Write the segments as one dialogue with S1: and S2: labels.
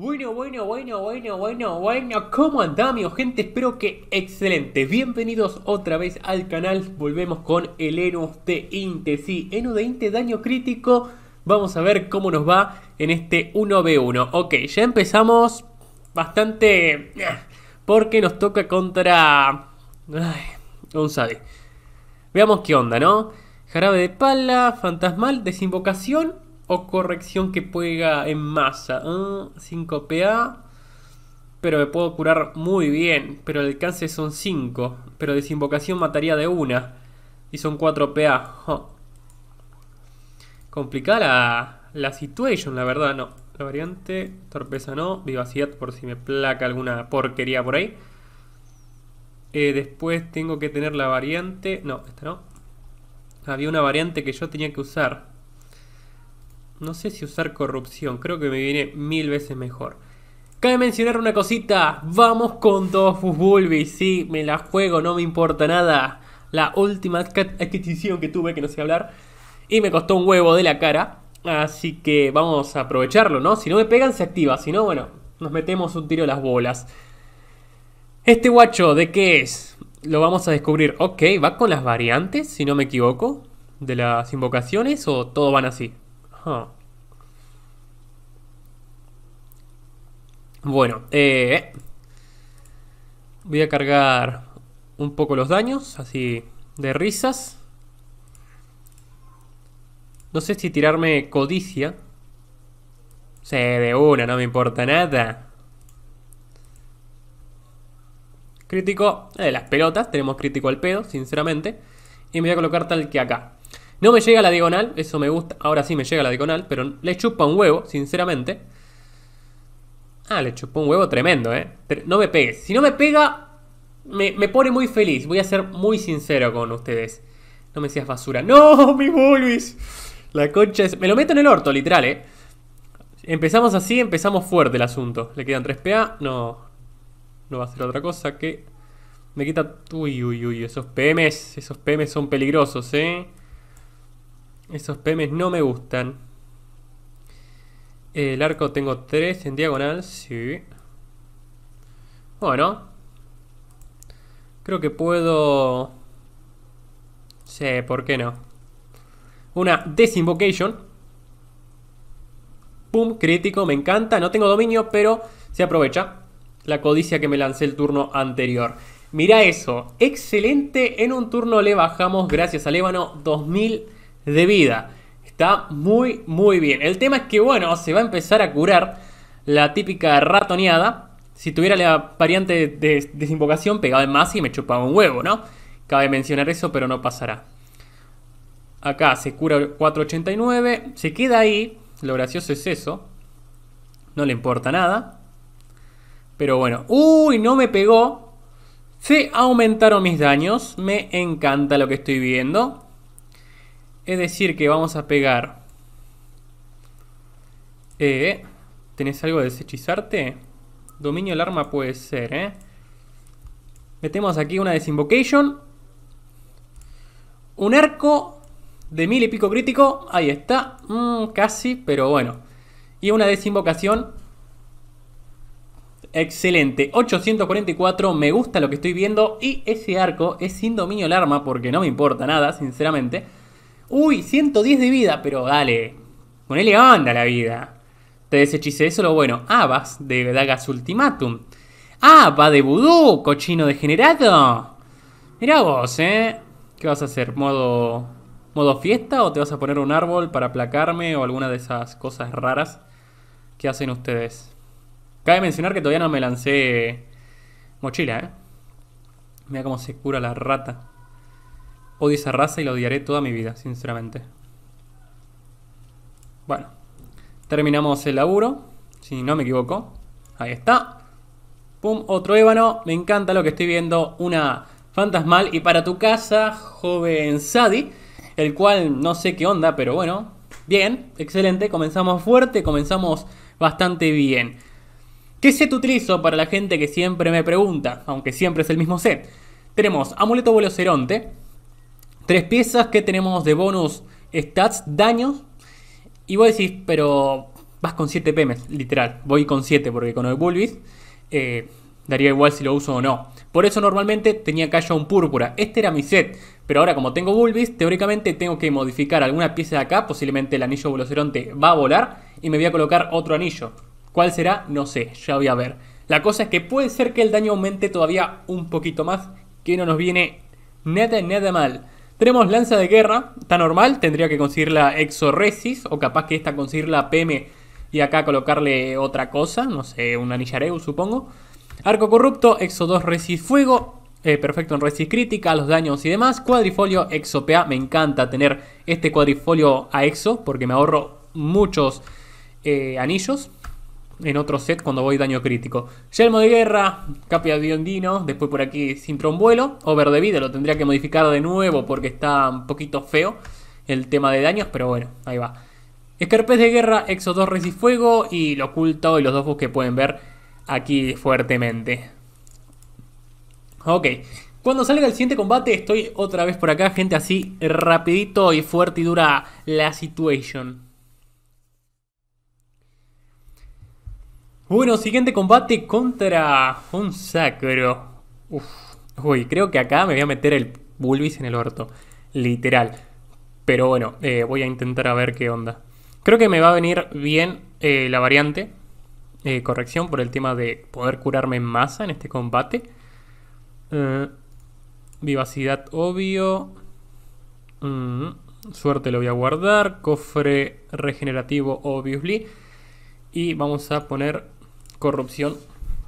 S1: Bueno, bueno, bueno, bueno, bueno, bueno, ¿cómo andamos, gente? Espero que excelente. Bienvenidos otra vez al canal. Volvemos con el Eno de Inte. Sí, Eno de Inte, daño crítico. Vamos a ver cómo nos va en este 1v1. Ok, ya empezamos bastante... Eh, porque nos toca contra... Ay, González. Veamos qué onda, ¿no? Jarabe de pala, fantasmal, desinvocación o corrección que pueda en masa. 5PA. ¿Eh? Pero me puedo curar muy bien. Pero el alcance son 5. Pero desinvocación mataría de una. Y son 4PA. Complicada la, la situation, la verdad, no. La variante, torpeza no. Vivacidad por si me placa alguna porquería por ahí. Eh, después tengo que tener la variante. No, esta no. Había una variante que yo tenía que usar. No sé si usar corrupción, creo que me viene mil veces mejor. Cabe mencionar una cosita, vamos con todo y sí, me la juego, no me importa nada. La última adquisición que tuve, que no sé hablar, y me costó un huevo de la cara, así que vamos a aprovecharlo, ¿no? Si no me pegan se activa, si no, bueno, nos metemos un tiro a las bolas. Este guacho, ¿de qué es? Lo vamos a descubrir. Ok, va con las variantes, si no me equivoco, de las invocaciones o todo van así. Bueno, eh, voy a cargar un poco los daños, así de risas. No sé si tirarme codicia. Se ve una, no me importa nada. Crítico de eh, las pelotas, tenemos crítico al pedo, sinceramente. Y me voy a colocar tal que acá. No me llega la diagonal, eso me gusta. Ahora sí me llega la diagonal, pero le chupa un huevo, sinceramente. Ah, le chupa un huevo tremendo, ¿eh? Pero no me pegues. Si no me pega, me, pone muy feliz. Voy a ser muy sincero con ustedes. No me seas basura. ¡No, mi Luis! La concha es... Me lo meto en el orto, literal, ¿eh? Empezamos así, empezamos fuerte el asunto. Le quedan 3 PA. No. No va a ser otra cosa que... Me quita... Uy, uy, uy. Esos PMs. Esos PMs son peligrosos, ¿eh? Esos PEMES no me gustan. El arco tengo 3 en diagonal, sí. Bueno. Creo que puedo... Sí, ¿por qué no? Una Desinvocation. Pum, crítico, me encanta. No tengo dominio, pero se aprovecha. La codicia que me lancé el turno anterior. Mira eso, excelente. En un turno le bajamos, gracias al Ébano. 2000 de vida. Está muy, muy bien. El tema es que, bueno, se va a empezar a curar la típica ratoneada. Si tuviera la variante de desinvocación pegada en más y me chupaba un huevo, ¿no? Cabe mencionar eso, pero no pasará. Acá se cura 489. Se queda ahí. Lo gracioso es eso. No le importa nada. Pero bueno. Uy, no me pegó. Se aumentaron mis daños. Me encanta lo que estoy viendo. Es decir, que vamos a pegar. Eh, ¿Tenés algo de deshechizarte? Dominio el arma puede ser, ¿eh? Metemos aquí una desinvocation. Un arco de mil y pico crítico. Ahí está. Mm, casi, pero bueno. Y una desinvocación. Excelente. 844. Me gusta lo que estoy viendo. Y ese arco es sin dominio el arma porque no me importa nada, sinceramente. Uy, 110 de vida, pero dale. Ponele onda la vida. Te deshechice eso lo bueno. Ah, vas de Dagas Ultimatum. Ah, va de vudú, cochino degenerado. Mira vos, ¿eh? ¿Qué vas a hacer? ¿Modo, ¿Modo fiesta o te vas a poner un árbol para aplacarme o alguna de esas cosas raras que hacen ustedes? Cabe mencionar que todavía no me lancé mochila, ¿eh? Mira cómo se cura la rata. Odio esa raza y lo odiaré toda mi vida, sinceramente. Bueno, terminamos el laburo, si no me equivoco. Ahí está. Pum, otro ébano. Me encanta lo que estoy viendo. Una fantasmal. Y para tu casa, joven Sadi. El cual no sé qué onda, pero bueno. Bien, excelente. Comenzamos fuerte, comenzamos bastante bien. ¿Qué set utilizo para la gente que siempre me pregunta? Aunque siempre es el mismo set. Tenemos amuleto vuelo Tres piezas que tenemos de bonus stats, daños. Y vos decís, pero vas con 7 PM, literal. Voy con 7 porque con el Bulbis eh, daría igual si lo uso o no. Por eso normalmente tenía ya un púrpura. Este era mi set. Pero ahora como tengo Bulbis, teóricamente tengo que modificar alguna pieza de acá. Posiblemente el anillo voloceronte va a volar y me voy a colocar otro anillo. ¿Cuál será? No sé, ya voy a ver. La cosa es que puede ser que el daño aumente todavía un poquito más, que no nos viene nada, nada mal. Tenemos lanza de guerra, está normal, tendría que conseguir la Exoresis, o capaz que esta conseguir la PM y acá colocarle otra cosa, no sé, un Anillareu supongo. Arco corrupto, Exo 2 Resis Fuego, eh, perfecto en Resis Crítica, los daños y demás. Cuadrifolio, Exo PA, me encanta tener este cuadrifolio a Exo porque me ahorro muchos eh, anillos en otro set cuando voy daño crítico. Yelmo de guerra, Capia ondino. después por aquí sin trombuelo. Over de vida lo tendría que modificar de nuevo porque está un poquito feo el tema de daños, pero bueno, ahí va. Escarpés de guerra, Exo 2 fuego y lo oculto y los dos bus que pueden ver aquí fuertemente. Ok, cuando salga el siguiente combate estoy otra vez por acá, gente, así rapidito y fuerte y dura la situación. Bueno, siguiente combate contra un sacro. Uy, creo que acá me voy a meter el Bulbis en el orto. Literal. Pero bueno, eh, voy a intentar a ver qué onda. Creo que me va a venir bien eh, la variante. Eh, corrección por el tema de poder curarme en masa en este combate. vivacidad obvio. Mm, suerte lo voy a guardar. Cofre regenerativo obviously. Y vamos a poner corrupción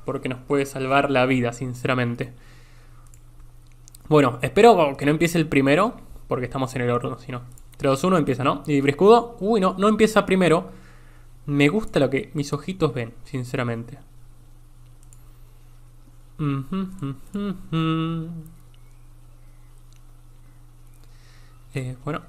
S1: porque nos puede salvar la vida, sinceramente. Bueno, espero que no empiece el primero, porque estamos en el horno, si no. 3, 2, 1, empieza, ¿no? Y escudo, uy, no, no empieza primero. Me gusta lo que mis ojitos ven, sinceramente. Eh, bueno.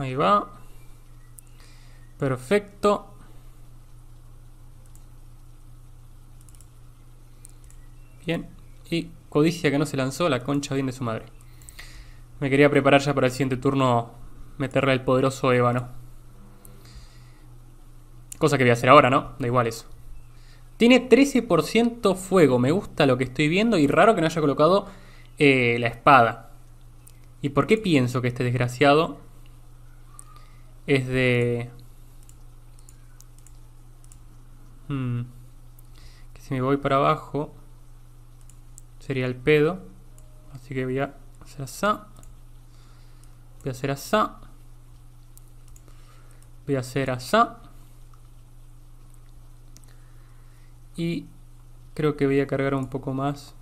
S1: Ahí va. Perfecto. Bien. Y codicia que no se lanzó, la concha bien de su madre. Me quería preparar ya para el siguiente turno meterle al poderoso ébano. Cosa que voy a hacer ahora, ¿no? Da igual eso. Tiene 13% fuego. Me gusta lo que estoy viendo y raro que no haya colocado eh, la espada. ¿Y por qué pienso que este desgraciado es de... Hmm, que si me voy para abajo sería el pedo. Así que voy a hacer así. Voy a hacer así. Voy a hacer así. Y creo que voy a cargar un poco más.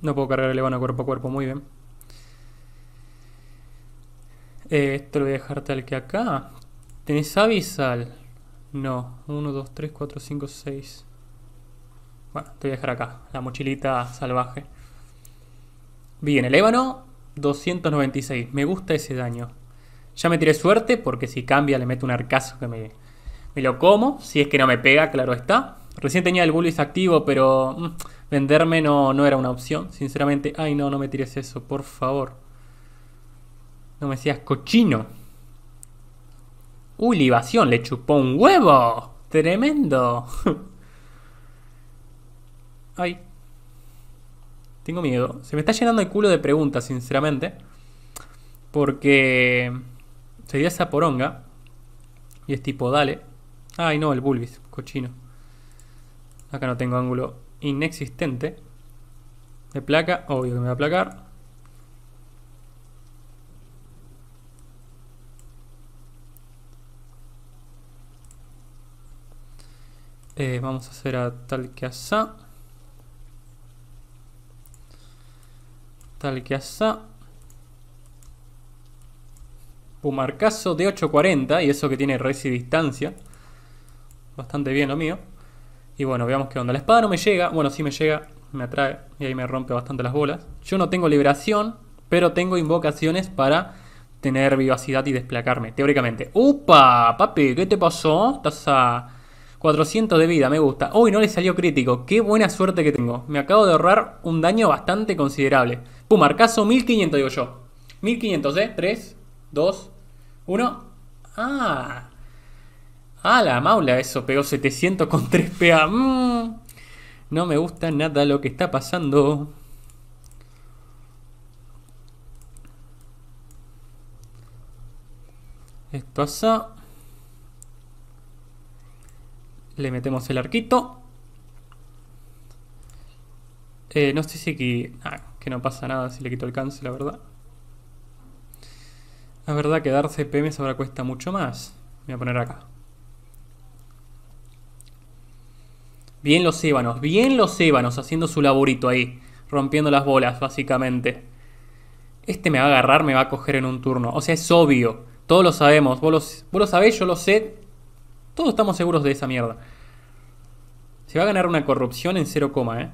S1: No puedo cargar el cuerpo a cuerpo, muy bien esto lo voy a dejar tal que acá. ¿Tenés avisal? No. 1, 2, 3, 4, 5, 6. Bueno, te voy a dejar acá. La mochilita salvaje. Bien, el ébano 296. Me gusta ese daño. Ya me tiré suerte porque si cambia le meto un arcazo que me, me lo como. Si es que no me pega, claro está. Recién tenía el bullis activo, pero mm, venderme no, no era una opción, sinceramente. Ay, no, no me tires eso, por favor. No me decías cochino. Uy, libación, le chupó un huevo. Tremendo. Ay. Tengo miedo. Se me está llenando el culo de preguntas, sinceramente. Porque sería esa poronga. Y es tipo, dale. Ay, no, el Bulbis, cochino. Acá no tengo ángulo inexistente. De placa, obvio que me va a placar. Eh, vamos a hacer a tal que asá tal que asá Pumarcazo de 840 y eso que tiene res distancia bastante bien lo mío y bueno, veamos qué onda. La espada no me llega. Bueno, sí me llega, me atrae y ahí me rompe bastante las bolas. Yo no tengo liberación, pero tengo invocaciones para tener vivacidad y desplacarme, teóricamente. ¡Upa! Papi, ¿qué te pasó? Estás a 400 de vida, me gusta. Uy, no le salió crítico. Qué buena suerte que tengo. Me acabo de ahorrar un daño bastante considerable. Pum, arcaso 1500, digo yo. 1500, ¿eh? 3, 2, 1. Ah. Ah, la maula, eso pegó 700 con 3 PA. Mm. No me gusta nada lo que está pasando. Esto pasa. Le metemos el arquito. Eh, no sé si que... Ah, que no pasa nada si le quito alcance, la verdad. La verdad que dar CPMs ahora cuesta mucho más. voy a poner acá. Bien los ébanos, bien los ébanos haciendo su laburito ahí. Rompiendo las bolas, básicamente. Este me va a agarrar, me va a coger en un turno. O sea, es obvio. Todos lo sabemos. Vos, vos lo sabés, yo lo sé. Todos estamos seguros de esa mierda. Se va a ganar una corrupción en 0, ¿eh?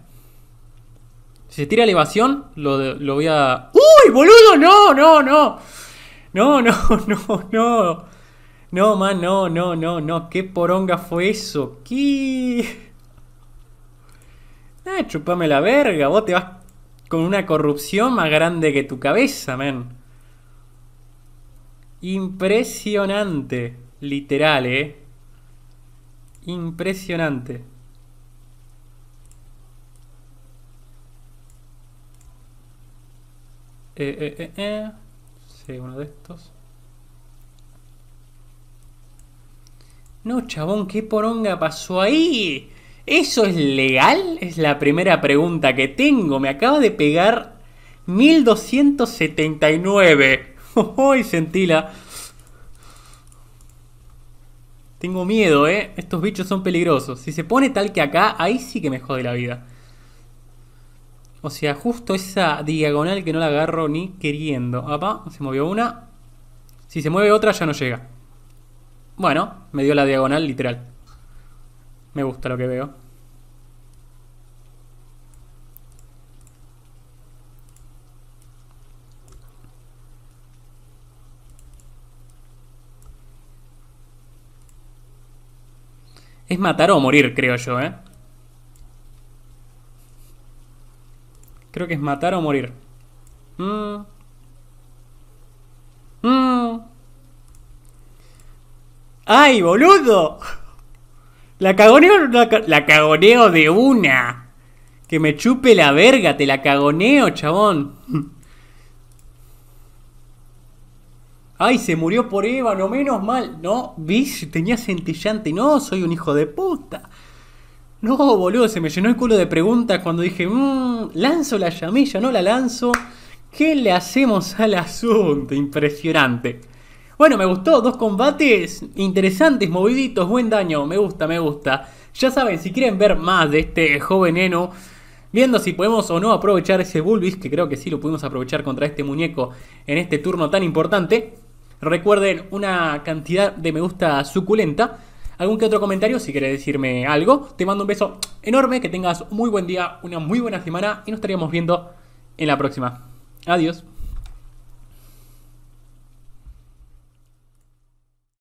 S1: Si se tira elevación, lo, lo voy a... ¡Uy, boludo! ¡No, no, no! No, no, no, no. No, man, no, no, no, no. ¿Qué poronga fue eso? ¿Qué? Ah, chupame la verga. Vos te vas con una corrupción más grande que tu cabeza, man. Impresionante. Literal, eh. Impresionante. Eh, eh, eh, eh, sí, uno de estos. No, chabón, ¿qué poronga pasó ahí? ¿Eso es legal? Es la primera pregunta que tengo. Me acaba de pegar 1279. ¡Uy, sentí tengo miedo, ¿eh? Estos bichos son peligrosos. Si se pone tal que acá, ahí sí que me jode la vida. O sea, justo esa diagonal que no la agarro ni queriendo. Apa, se movió una. Si se mueve otra, ya no llega. Bueno, me dio la diagonal literal. Me gusta lo que veo. Es matar o morir, creo yo, ¿eh? Creo que es matar o morir. Mm. Mm. ¡Ay, boludo! La cagoneo, la, la cagoneo de una. Que me chupe la verga, te la cagoneo, chabón. Ay, se murió por Eva, no menos mal. No, ¿vis? Tenía centillante, No, soy un hijo de puta. No, boludo, se me llenó el culo de preguntas cuando dije, mmm, lanzo la llamilla, no la lanzo. ¿Qué le hacemos al asunto? Impresionante. Bueno, me gustó, dos combates interesantes, moviditos, buen daño, me gusta, me gusta. Ya saben, si quieren ver más de este joven Eno, viendo si podemos o no aprovechar ese Bulbis, que creo que sí lo pudimos aprovechar contra este muñeco en este turno tan importante, Recuerden una cantidad de me gusta suculenta. Algún que otro comentario, si querés decirme algo. Te mando un beso enorme, que tengas muy buen día, una muy buena semana y nos estaríamos viendo en la próxima. Adiós.